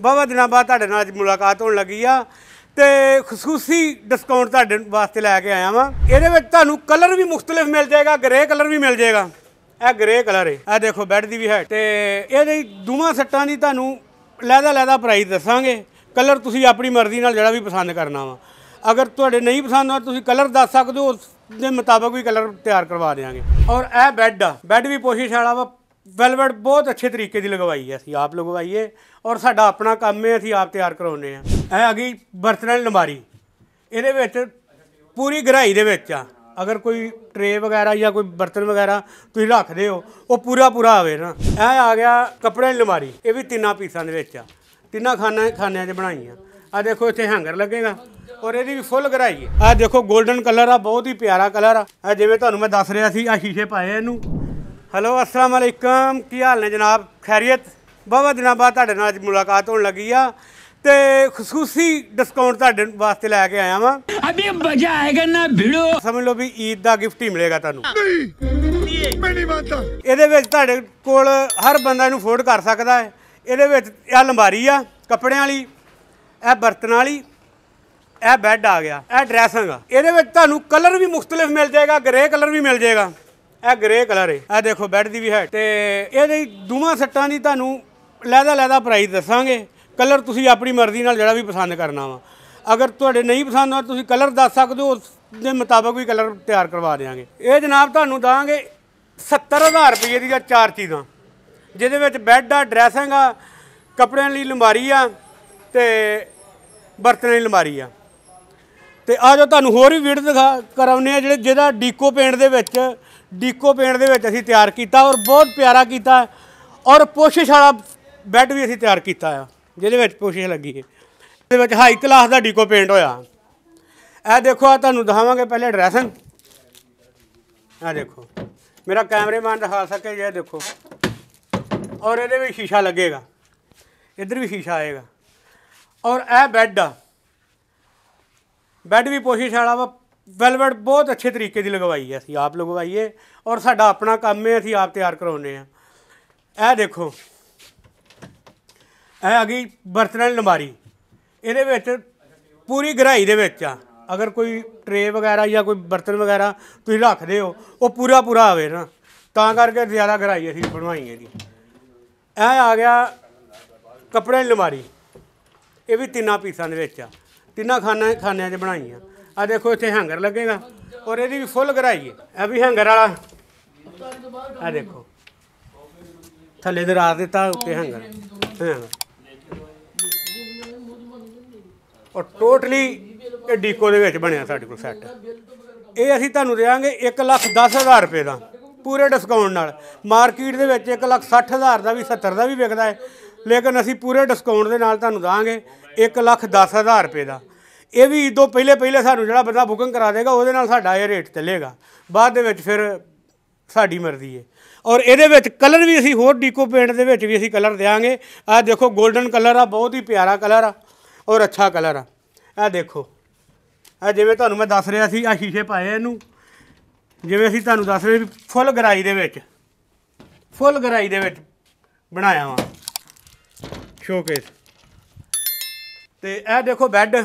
ਬਹੁਤ ਦਿਨਾਂ ਬਾਅਦ ਤੁਹਾਡੇ ਨਾਲ ਅੱਜ ਮੁਲਾਕਾਤ ਹੋਣ ਲੱਗੀ ਆ ਤੇ ਖਸੂਸੀ ਡਿਸਕਾਊਂਟ ਤੁਹਾਡੇ ਵਾਸਤੇ ਲੈ ਕੇ ਆਇਆ ਵਾਂ ਇਹਦੇ ਵਿੱਚ ਤੁਹਾਨੂੰ ਕਲਰ ਵੀ ਮੁxtਲਫ ਮਿਲ ਜਾਏਗਾ ਗ੍ਰੇ ਕਲਰ ਵੀ ਮਿਲ ਜਾਏਗਾ ਇਹ ਗ੍ਰੇ ਕਲਰ ਹੈ ਇਹ ਦੇਖੋ ਬੈੱਡ ਦੀ ਵੀ ਹੈ ਤੇ ਇਹਦੇ ਦੋਵਾਂ ਸੱਟਾਂ ਦੀ ਤੁਹਾਨੂੰ ਲੈਦਾ ਲੈਦਾ ਪ੍ਰਾਈਸ ਦੱਸਾਂਗੇ ਕਲਰ ਤੁਸੀਂ ਆਪਣੀ ਮਰਜ਼ੀ ਨਾਲ ਜਿਹੜਾ ਵੀ ਪਸੰਦ ਕਰਨਾ ਵਾ ਅਗਰ ਤੁਹਾਡੇ ਨਹੀਂ ਪਸੰਦ ਆ ਤੁਸੀਂ ਕਲਰ ਦੱਸ ਸਕਦੇ ਹੋ ਉਸ ਦੇ ਮੁਤਾਬਕ ਵੀ ਕਲਰ ਤਿਆਰ ਕਰਵਾ ਦੇਵਾਂਗੇ ਔਰ ਇਹ ਬੈੱਡ ਆ ਬੈੱਡ ਵੀ ਪੋਸ਼ਿਸ਼ ਵਾਲਾ ਵਾ ਵੈਲਵਟ ਬਹੁਤ ਅੱਛੇ ਤਰੀਕੇ ਦੀ ਲਗਵਾਈ ਹੈ ਅਸੀਂ ਆਪ ਲਗਵਾਈਏ ਔਰ ਸਾਡਾ ਆਪਣਾ ਕੰਮ ਹੈ ਅਸੀਂ ਆਪ ਤਿਆਰ ਕਰਾਉਨੇ ਆ ਇਹ ਆ ਗਈ ਬਰਤਨਾਂ ਦੀ ਲਮਾਰੀ ਇਹਦੇ ਵਿੱਚ ਪੂਰੀ ਗਹਿਰਾਈ ਦੇ ਵਿੱਚ ਆ ਅਗਰ ਕੋਈ ਟਰੇ ਵਗੈਰਾ ਜਾਂ ਕੋਈ ਬਰਤਨ ਵਗੈਰਾ ਤੁਸੀਂ ਰੱਖਦੇ ਹੋ ਉਹ ਪੂਰਾ ਪੂਰਾ ਆਵੇ ਨਾ ਇਹ ਆ ਗਿਆ ਕੱਪੜੇ ਦੀ ਲਮਾਰੀ ਇਹ ਵੀ ਤਿੰਨਾਂ ਪੀਸਾਂ ਦੇ ਵਿੱਚ ਆ ਤਿੰਨਾਂ ਖਾਨਾ ਖਾਨਿਆਂ 'ਚ ਬਣਾਈਆਂ ਆ ਦੇਖੋ ਇੱਥੇ ਹੈਂਗਰ ਲੱਗੇਗਾ ਔਰ ਇਹਦੀ ਵੀ ਫੁੱਲ ਗਹਿਰਾਈ ਆ ਦੇਖੋ 골ਡਨ ਕਲਰ ਆ ਬਹੁਤ ਹੀ ਪਿਆਰਾ ਕਲਰ ਆ ਜਿਵੇਂ ਤੁਹਾਨੂੰ ਮੈਂ ਦੱਸ ਰਿਹਾ ਸੀ ਆ ਸ਼ੀਸ਼ੇ ਪਾਏ ਇਹਨੂੰ ਹੈਲੋ ਅਸਲਾਮ ਅਲੈਕਮ ਕੀ ਹਾਲ ਨੇ ਜਨਾਬ ਖੈਰੀਅਤ ਬਹੁਤ ਦਿਨਾਂ ਬਾਅਦ ਤੁਹਾਡੇ ਨਾਲ ਅੱਜ ਮੁਲਾਕਾਤ ਹੋਣ ਲੱਗੀ ਆ ਤੇ ਖਸੂਸੀ ਡਿਸਕਾਊਂਟ ਤੁਹਾਡੇ ਵਾਸਤੇ ਲੈ ਕੇ ਆਇਆ ਵਾਂ ਅਭੀ ਮਜ਼ਾ ਆਏਗਾ ਨਾ ਭਿੜੋ ਸਮਝ ਲਓ ਵੀ ਈਦ ਦਾ ਗਿਫਟ ਹੀ ਮਿਲੇਗਾ ਤੁਹਾਨੂੰ ਨਹੀਂ ਮੈਂ ਨਹੀਂ ਮੰਨਦਾ ਇਹਦੇ ਵਿੱਚ ਤੁਹਾਡੇ ਕੋਲ ਹਰ ਬੰਦਾ ਇਹਨੂੰ ਅਫੋਰਡ ਕਰ ਸਕਦਾ ਹੈ ਇਹਦੇ ਵਿੱਚ ਇਹ ਲੰਬਾਰੀ ਆ ਕੱਪੜਿਆਂ ਵਾਲੀ ਇਹ ਬਰਤਨਾਂ ਵਾਲੀ ਇਹ ਬੈੱਡ ਆ ਗਿਆ ਇਹ ਡਰੈਸਿੰਗ ਆ ਇਹਦੇ ਵਿੱਚ ਤੁਹਾਨੂੰ ਕਲਰ ਵੀ ਮੁxtਲਫ ਮਿਲ ਜਾਏਗਾ ਗ੍ਰੇ ਕਲਰ ਵੀ ਮਿਲ ਜਾਏਗਾ ਇਹ ਗ੍ਰੇ ਕਲਰ ਹੈ ਇਹ ਦੇਖੋ ਬੈੱਡ ਦੀ ਵੀ ਹੈ ਤੇ ਇਹਦੇ ਦੋਵਾਂ ਸੱਟਾਂ ਦੀ ਤੁਹਾਨੂੰ ਲੈਦਾ ਲੈਦਾ ਪ੍ਰਾਈਸ ਦੱਸਾਂਗੇ ਕਲਰ ਤੁਸੀਂ ਆਪਣੀ ਮਰਜ਼ੀ ਨਾਲ ਜਿਹੜਾ ਵੀ ਪਸੰਦ ਕਰਨਾ ਵਾ ਅਗਰ ਤੁਹਾਡੇ ਨਹੀਂ ਪਸੰਦ ਆ ਤੁਸੀਂ ਕਲਰ ਦੱਸ ਸਕਦੇ ਹੋ ਉਸ ਦੇ ਮੁਤਾਬਕ ਵੀ ਕਲਰ ਤਿਆਰ ਕਰਵਾ ਦੇਵਾਂਗੇ ਇਹ ਜਨਾਬ ਤੁਹਾਨੂੰ ਦਾਂਗੇ 70000 ਰੁਪਏ ਦੀਆਂ ਚਾਰ ਚੀਜ਼ਾਂ ਜਿਹਦੇ ਵਿੱਚ ਬੈੱਡ ਆ ਡਰੈਸਿੰਗ ਆ ਕੱਪੜਿਆਂ ਲਈ ਲੰਬਾਰੀ ਆ ਤੇ ਬਰਤਨਾਂ ਲਈ ਲੰਬਾਰੀ ਆ ਤੇ ਆ ਜਾਓ ਤੁਹਾਨੂੰ ਹੋਰ ਵੀ ਵੀਡੀਓ ਦਿਖਾ ਕਰਾਉਨੇ ਆ ਜਿਹੜੇ ਜਿਹਦਾ ਡੀਕੋ ਪੇਂਟ ਦੇ ਵਿੱਚ ਡੀਕੋ ਪੇਂਟ ਦੇ ਵਿੱਚ ਅਸੀਂ ਤਿਆਰ ਕੀਤਾ ਔਰ ਬਹੁਤ ਪਿਆਰਾ ਕੀਤਾ ਔਰ ਪੋਸ਼ਿਸ਼ ਵਾਲਾ ਬੈੱਡ ਵੀ ਅਸੀਂ ਤਿਆਰ ਕੀਤਾ ਆ ਜਿਹਦੇ ਵਿੱਚ ਪੋਸ਼ਿਸ਼ ਲੱਗੀ ਹੈ ਇਹਦੇ ਵਿੱਚ ਹਾਈ ਕਲਾਸ ਦਾ ਡੀਕੋ ਪੇਂਟ ਹੋਇਆ ਇਹ ਦੇਖੋ ਆ ਤੁਹਾਨੂੰ ਦਿਖਾਵਾਂਗੇ ਪਹਿਲੇ ਡਰੈਸਿੰਗ ਆ ਦੇਖੋ ਮੇਰਾ ਕੈਮਰਾਮੈਨ ਦਿਖਾ ਸਕੇ ਇਹ ਦੇਖੋ ਔਰ ਇਹਦੇ ਵੀ ਸ਼ੀਸ਼ਾ ਲੱਗੇਗਾ ਇੱਧਰ ਵੀ ਸ਼ੀਸ਼ਾ ਆਏਗਾ ਔਰ ਇਹ ਬੈੱਡ ਆ ਬੈੱਡ ਵੀ ਪੋਸ਼ਿਸ਼ ਵਾਲਾ ਵਾ ਵੈਲਵਟ ਬਹੁਤ ਅੱਛੇ ਤਰੀਕੇ ਦੀ ਲਗਵਾਈ ਹੈ ਅਸੀਂ ਆਪ ਲਗਵਾਈਏ ਔਰ ਸਾਡਾ ਆਪਣਾ ਕੰਮ ਹੈ ਅਸੀਂ ਆਪ ਤਿਆਰ ਕਰਾਉਨੇ ਆ ਇਹ ਦੇਖੋ ਇਹ ਆ ਗਈ ਬਰਤਨਾਂ ਦੀ ਨਮਾਰੀ ਇਹਦੇ ਵਿੱਚ ਪੂਰੀ ਗਹਿਰਾਈ ਦੇ ਵਿੱਚ ਆ ਅਗਰ ਕੋਈ ਟਰੇ ਵਗੈਰਾ ਜਾਂ ਕੋਈ ਬਰਤਨ ਵਗੈਰਾ ਤੁਸੀਂ ਰੱਖਦੇ ਹੋ ਉਹ ਪੂਰਾ ਪੂਰਾ ਆਵੇ ਨਾ ਤਾਂ ਕਰਕੇ ਜ਼ਿਆਦਾ ਗਹਿਰਾਈ ਅਸੀਂ ਬਣਵਾਈ ਹੈ ਜੀ ਇਹ ਆ ਗਿਆ ਕੱਪੜੇ ਦੀ ਨਮਾਰੀ ਇਹ ਵੀ ਤਿੰਨਾਂ ਪੀਸਾਂ ਦੇ ਵਿੱਚ ਆ ਤਿੰਨਾਂ ਖਾਨਾ ਖਾਨਿਆਂ 'ਚ ਬਣਾਈਆਂ ਆ ਦੇਖੋ ਇੱਥੇ ਹੈਂਗਰ ਲੱਗੇਗਾ ਔਰ ਇਹਦੀ ਵੀ ਫੁੱਲ ਕਰਾਈ ਹੈ ਇਹ ਵੀ ਹੈਂਗਰ ਵਾਲਾ ਆ ਦੇਖੋ ਥੱਲੇ ਦੇ ਰਾਤ ਦਿੱਤਾ ਉੱਤੇ ਹੈਂਗਰ ਔਰ ਟੋਟਲੀ ਇਹ ਡੀਕੋ ਦੇ ਵਿੱਚ ਬਣਿਆ ਸਾਡੇ ਕੋਲ ਸੈੱਟ ਇਹ ਅਸੀਂ ਤੁਹਾਨੂੰ ਦੇਵਾਂਗੇ 1,10,000 ਰੁਪਏ ਦਾ ਪੂਰੇ ਡਿਸਕਾਊਂਟ ਨਾਲ ਮਾਰਕੀਟ ਦੇ ਵਿੱਚ 1,60,000 ਦਾ ਵੀ 70 ਦਾ ਵੀ ਵਿਕਦਾ ਹੈ ਲੇਕਿਨ ਅਸੀਂ ਪੂਰੇ ਡਿਸਕਾਊਂਟ ਦੇ ਨਾਲ ਤੁਹਾਨੂੰ ਦਾਂਗੇ 1,10,000 ਰੁਪਏ ਦਾ ਇਹ ਵੀ ਇਦੋਂ ਪਹਿਲੇ ਪਹਿਲੇ ਸਾਨੂੰ ਜਿਹੜਾ ਬੰਦਾ ਬੁਕਿੰਗ ਕਰਾ ਦੇਗਾ ਉਹਦੇ ਨਾਲ ਸਾਡਾ ਇਹ ਰੇਟ ਚੱਲੇਗਾ ਬਾਅਦ ਦੇ ਵਿੱਚ ਫਿਰ ਸਾਡੀ ਮਰਜ਼ੀ ਹੈ ਔਰ ਇਹਦੇ ਵਿੱਚ ਕਲਰ ਵੀ ਅਸੀਂ ਹੋਰ ਡੀਕੋ ਪੇਂਟ ਦੇ ਵਿੱਚ ਵੀ ਅਸੀਂ ਕਲਰ ਦੇਵਾਂਗੇ ਆ ਦੇਖੋ 골ਡਨ ਕਲਰ ਆ ਬਹੁਤ ਹੀ ਪਿਆਰਾ ਕਲਰ ਆ ਔਰ ਅੱਛਾ ਕਲਰ ਆ ਆ ਦੇਖੋ ਆ ਜਿਵੇਂ ਤੁਹਾਨੂੰ ਮੈਂ ਦੱਸ ਰਿਹਾ ਸੀ ਆ ਸ਼ੀਸ਼ੇ ਪਾਏ ਇਹਨੂੰ ਜਿਵੇਂ ਅਸੀਂ ਤੁਹਾਨੂੰ ਦੱਸ ਰਹੇ ਫੁੱਲ ਗਰਾਈ ਦੇ ਵਿੱਚ ਫੁੱਲ ਗਰਾਈ ਦੇ ਵਿੱਚ ਬਣਾਇਆ ਵਾ ਸ਼ੋਕੇਸ ਤੇ ਇਹ ਦੇਖੋ ਬੈੱਡ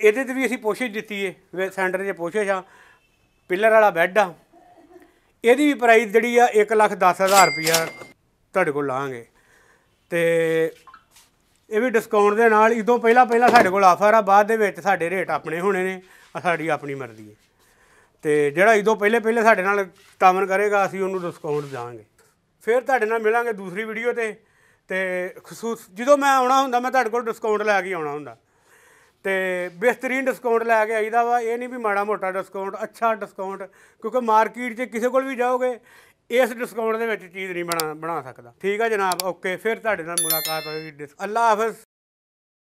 ਇਹਦੇ ਤੇ ਵੀ ਅਸੀਂ ਪੋਸ਼ੇ ਦਿੱਤੀ ਏ ਸੈਂਟਰ 'ਚ ਪੋਸ਼ੇ ਆ ਪਿੱਲਰ ਵਾਲਾ ਬੈੱਡ ਆ ਇਹਦੀ ਵੀ ਪ੍ਰਾਈਸ ਜਿਹੜੀ ਆ 1 ਲੱਖ 10 ਹਜ਼ਾਰ ਰੁਪਇਆ ਤੁਹਾਡੇ ਕੋਲ ਲਾਂਗੇ ਤੇ ਇਹ ਵੀ ਡਿਸਕਾਊਂਟ ਦੇ ਨਾਲ ਇਦੋਂ ਪਹਿਲਾਂ ਪਹਿਲਾਂ ਸਾਡੇ ਕੋਲ ਆਫਰ ਆ ਬਾਅਦ ਦੇ ਵਿੱਚ ਸਾਡੇ ਰੇਟ ਆਪਣੇ ਹੋਣੇ ਨੇ ਸਾਡੀ ਆਪਣੀ ਮਰਜ਼ੀ ਹੈ ਤੇ ਜਿਹੜਾ ਇਦੋਂ ਪਹਿਲੇ ਪਹਿਲੇ ਸਾਡੇ ਨਾਲ ਤਾਮਨ ਕਰੇਗਾ ਅਸੀਂ ਉਹਨੂੰ ਡਿਸਕਾਊਂਟ ਦਾਂਗੇ ਫਿਰ ਤੁਹਾਡੇ ਨਾਲ ਮਿਲਾਂਗੇ ਦੂਸਰੀ ਵੀਡੀਓ ਤੇ ਤੇ ਖਸੂਸ ਜਦੋਂ ਮੈਂ ਆਉਣਾ ਹੁੰਦਾ ਮੈਂ ਤੁਹਾਡੇ ਕੋਲ ਡਿਸਕਾਊਂਟ ਲੈ ਕੇ ਆਉਣਾ ਹੁੰਦਾ ਤੇ ਬਿਹਤਰੀਨ ਡਿਸਕਾਊਂਟ ਲੈ ਕੇ ਆਈਦਾ ਵਾ ਇਹ ਨਹੀਂ ਵੀ ਮਾੜਾ ਮੋਟਾ ਡਿਸਕਾਊਂਟ ਅੱਛਾ ਡਿਸਕਾਊਂਟ ਕਿਉਂਕਿ ਮਾਰਕੀਟ 'ਚ ਕਿਸੇ ਕੋਲ ਵੀ ਜਾਓਗੇ ਇਸ ਡਿਸਕਾਊਂਟ ਦੇ ਵਿੱਚ ਚੀਜ਼ ਨਹੀਂ ਬਣਾ ਬਣਾ ਸਕਦਾ ਠੀਕ ਆ ਜਨਾਬ ਓਕੇ ਫਿਰ ਤੁਹਾਡੇ ਨਾਲ ਮੁਲਾਕਾਤ ਹੋਏਗੀ ਅੱਲਾ ਹਾਫਿਜ਼